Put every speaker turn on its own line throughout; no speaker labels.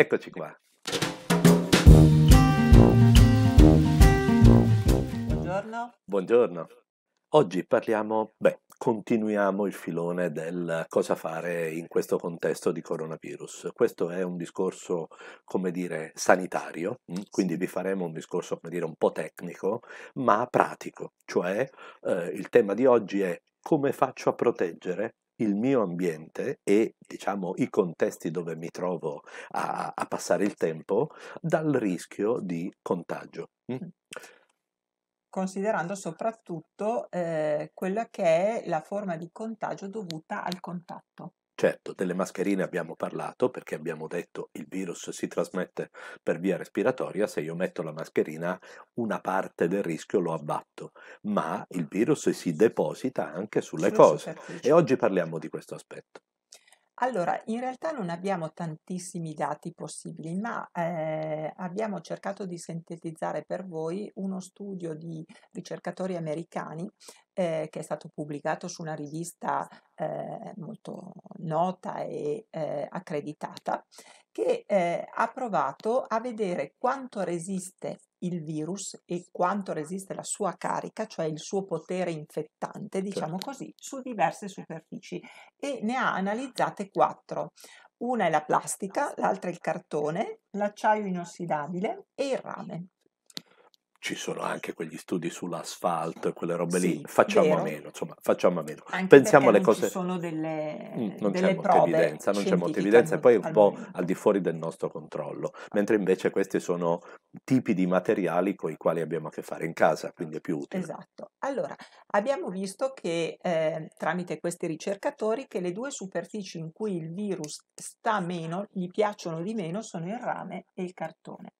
Eccoci qua. Buongiorno. Buongiorno. Oggi parliamo, beh, continuiamo il filone del cosa fare in questo contesto di coronavirus. Questo è un discorso, come dire, sanitario, mm? quindi vi faremo un discorso, come dire, un po' tecnico, ma pratico, cioè eh, il tema di oggi è come faccio a proteggere il mio ambiente e diciamo, i contesti dove mi trovo a, a passare il tempo dal rischio di contagio. Mm. mm?
Considerando soprattutto eh, quella che è la forma di contagio dovuta al contatto.
Certo, delle mascherine abbiamo parlato perché abbiamo detto il virus si trasmette per via respiratoria, se io metto la mascherina una parte del rischio lo abbatto, ma il virus si deposita anche sulle cose e oggi parliamo di questo aspetto.
Allora, in realtà non abbiamo tantissimi dati possibili, ma eh, abbiamo cercato di sintetizzare per voi uno studio di ricercatori americani eh, che è stato pubblicato su una rivista eh, molto nota e ehm, accreditata, che ehm, ha provato a vedere quanto resiste il virus e quanto resiste la sua carica, cioè il suo potere infettante, diciamo certo. così, su diverse superfici e ne ha analizzate quattro. Una è la plastica, l'altra è il cartone, l'acciaio inossidabile e il rame
ci sono anche quegli studi sull'asfalto e quelle robe sì, lì, facciamo vero. a meno, insomma, facciamo a meno. Anche Pensiamo alle cose... Ci
sono delle, mm, non delle c'è molta evidenza, non c'è molta evidenza e poi è un po'
al di fuori del nostro controllo, mentre invece questi sono tipi di materiali con i quali abbiamo a che fare in casa, quindi è più utile. Esatto.
Allora, abbiamo visto che eh, tramite questi ricercatori che le due superfici in cui il virus sta meno, gli piacciono di meno, sono il rame e il cartone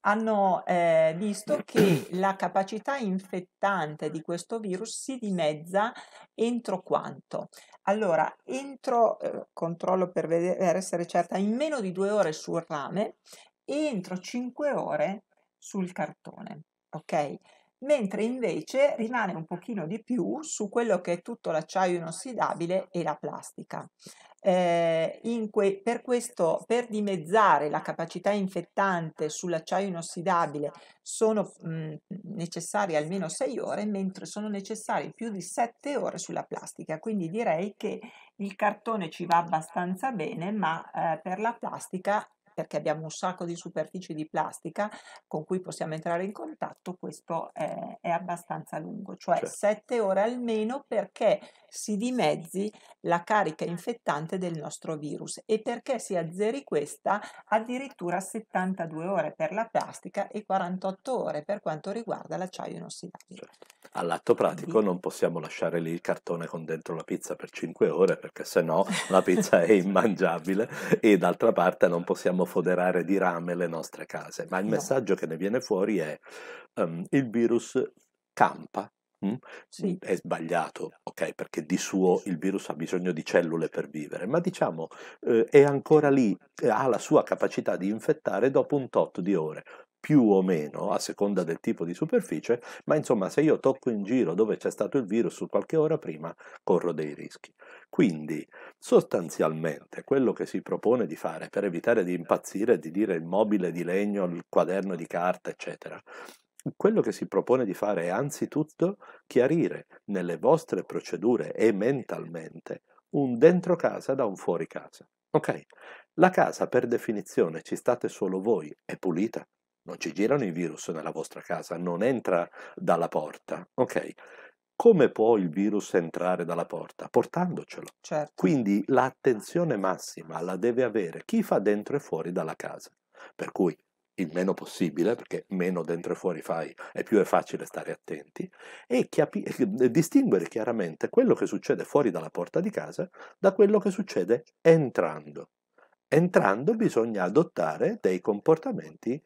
hanno eh, visto che la capacità infettante di questo virus si dimezza entro quanto? Allora, entro, eh, controllo per, vedere, per essere certa, in meno di due ore sul rame e entro 5 ore sul cartone. Ok? mentre invece rimane un pochino di più su quello che è tutto l'acciaio inossidabile e la plastica. Eh, que per questo, per dimezzare la capacità infettante sull'acciaio inossidabile sono mh, necessarie almeno 6 ore, mentre sono necessarie più di 7 ore sulla plastica. Quindi direi che il cartone ci va abbastanza bene, ma eh, per la plastica perché abbiamo un sacco di superfici di plastica con cui possiamo entrare in contatto, questo è, è abbastanza lungo, cioè 7 ore almeno perché si dimezzi la carica infettante del nostro virus e perché si azzeri questa addirittura 72 ore per la plastica e 48 ore per quanto riguarda l'acciaio
inossidabile. Certo. All'atto pratico non possiamo lasciare lì il cartone con dentro la pizza per 5 ore perché sennò la pizza è immangiabile e d'altra parte non possiamo foderare di rame le nostre case. Ma il messaggio che ne viene fuori è um, il virus campa Mm? Sì. È sbagliato, ok, perché di suo il virus ha bisogno di cellule per vivere, ma diciamo eh, è ancora lì, ha la sua capacità di infettare dopo un tot di ore più o meno a seconda del tipo di superficie, ma insomma se io tocco in giro dove c'è stato il virus qualche ora prima corro dei rischi. Quindi sostanzialmente quello che si propone di fare per evitare di impazzire, di dire il mobile di legno, il quaderno di carta, eccetera, quello che si propone di fare è anzitutto chiarire nelle vostre procedure e mentalmente un dentro casa da un fuori casa. Ok? La casa per definizione ci state solo voi, è pulita, non ci girano i virus nella vostra casa, non entra dalla porta, ok? Come può il virus entrare dalla porta? Portandocelo. Certo. Quindi l'attenzione massima la deve avere chi fa dentro e fuori dalla casa. Per cui il meno possibile, perché meno dentro e fuori fai e più è facile stare attenti, e capi- distinguere chiaramente quello che succede fuori dalla porta di casa da quello che succede entrando. Entrando bisogna adottare dei comportamenti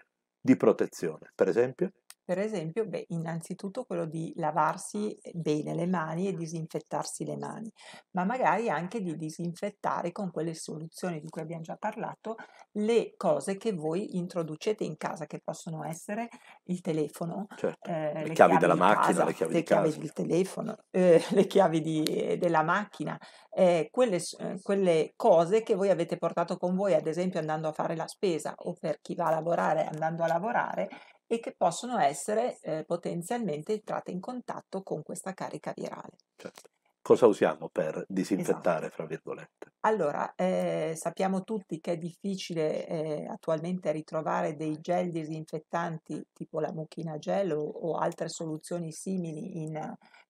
di protezione. Per esempio,
per esempio, beh, innanzitutto quello di lavarsi eh, bene le mani e disinfettarsi le mani, ma magari anche di disinfettare con quelle soluzioni di cui abbiamo già parlato le cose che voi introducete in casa, che possono essere il telefono, certo. eh, le, le, chiavi, della macchina, casa, le chiavi, le chiavi del telefono, eh, le chiavi di, eh, della macchina, eh, quelle, eh, quelle cose che voi avete portato con voi, ad esempio andando a fare la spesa o per chi va a lavorare andando a lavorare e che possono essere eh, potenzialmente entrate in contatto con questa carica virale.
Certo. Cosa usiamo per disinfettare, esatto. fra virgolette?
Allora, eh, sappiamo tutti che è difficile eh, attualmente ritrovare dei gel disinfettanti tipo la mucchina gel o, o altre soluzioni simili in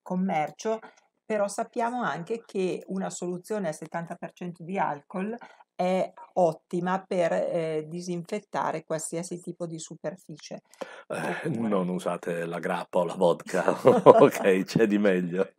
commercio, però sappiamo anche che una soluzione al 70% di alcol è ottima per eh, disinfettare qualsiasi tipo di superficie.
Eh, non usate la grappa o la vodka, ok, c'è di meglio.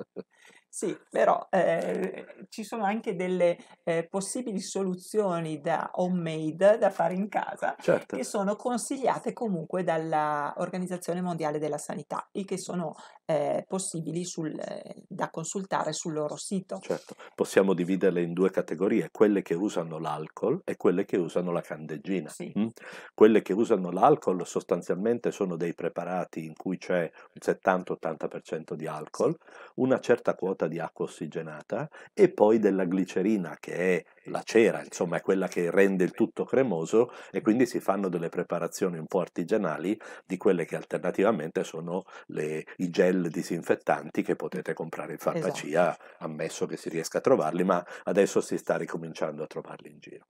Sì, però eh, ci sono anche delle eh, possibili soluzioni da homemade da fare in casa certo. che sono consigliate comunque dall'Organizzazione Mondiale della Sanità e che sono eh, possibili sul, ehm, da consultare sul loro sito.
Certo, possiamo dividerle in due categorie, quelle che usano l'alcol e quelle che usano la candeggina. Sì. Mm? Quelle che usano l'alcol sostanzialmente sono dei preparati in cui c'è un 70-80% di alcol, sì. una certa quota gocciolata di acqua ossigenata e poi della glicerina che è la cera, insomma è quella che rende il tutto cremoso e quindi si fanno delle preparazioni un po' artigianali di quelle che alternativamente sono le, i gel disinfettanti che potete comprare in farmacia, esatto. ammesso che si riesca a trovarli, ma adesso si sta ricominciando a trovarli in giro.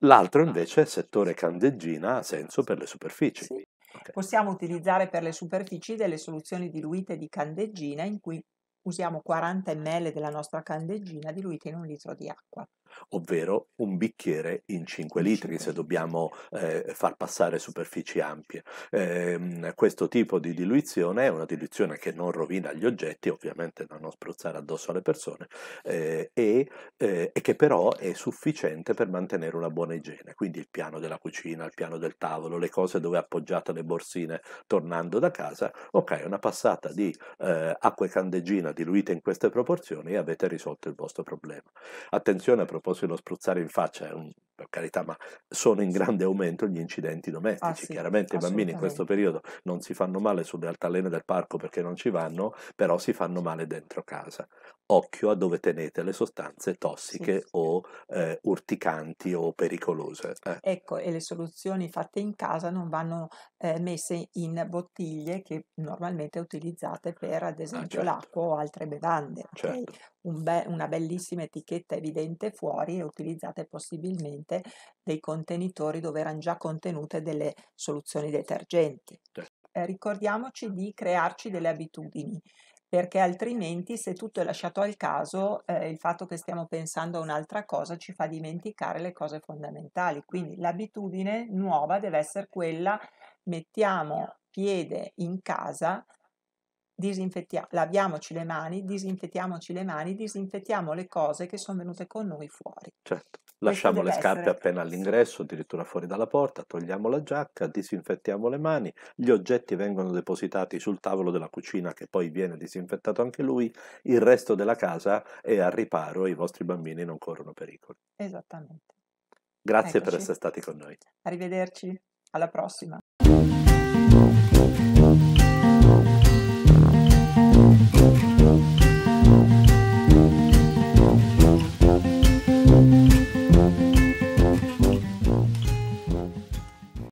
L'altro ah. invece, è il settore candeggina, ha senso per le superfici. Sì.
Okay. Possiamo utilizzare per le superfici delle soluzioni diluite di candeggina in cui usiamo 40 ml della nostra candeggina diluita in un litro di acqua.
Ovvero un bicchiere in 5 litri se dobbiamo eh, far passare superfici ampie. Eh, questo tipo di diluizione è una diluizione che non rovina gli oggetti, ovviamente da non spruzzare addosso alle persone, eh, e, eh, e che però è sufficiente per mantenere una buona igiene. Quindi il piano della cucina, il piano del tavolo, le cose dove appoggiate le borsine tornando da casa, ok, una passata di eh, acqua e candeggina diluite in queste proporzioni e avete risolto il vostro problema. Attenzione a proposito dello spruzzare in faccia, è un, per carità, ma sono in grande aumento gli incidenti domestici. Ah, sì, Chiaramente i bambini in questo periodo non si fanno male sulle altalene del parco perché non ci vanno, però si fanno male dentro casa occhio a dove tenete le sostanze tossiche sì. o eh, urticanti o pericolose. Eh.
Ecco, e le soluzioni fatte in casa non vanno eh, messe in bottiglie che normalmente utilizzate per, ad ah, esempio, ah, certo. l'acqua o altre bevande. Certo. Okay? Un be- una bellissima etichetta evidente fuori e utilizzate possibilmente dei contenitori dove erano già contenute delle soluzioni detergenti. Certo. Eh, ricordiamoci di crearci delle abitudini perché altrimenti se tutto è lasciato al caso, eh, il fatto che stiamo pensando a un'altra cosa ci fa dimenticare le cose fondamentali. Quindi l'abitudine nuova deve essere quella, mettiamo piede in casa disinfettiamo, laviamoci le mani, disinfettiamoci le mani, disinfettiamo le cose che sono venute con noi fuori.
Certo, lasciamo le scarpe essere... appena all'ingresso, addirittura fuori dalla porta, togliamo la giacca, disinfettiamo le mani, gli oggetti vengono depositati sul tavolo della cucina che poi viene disinfettato anche lui, il resto della casa è al riparo, e i vostri bambini non corrono pericoli.
Esattamente.
Grazie Eccoci. per essere stati con noi.
Arrivederci, alla prossima.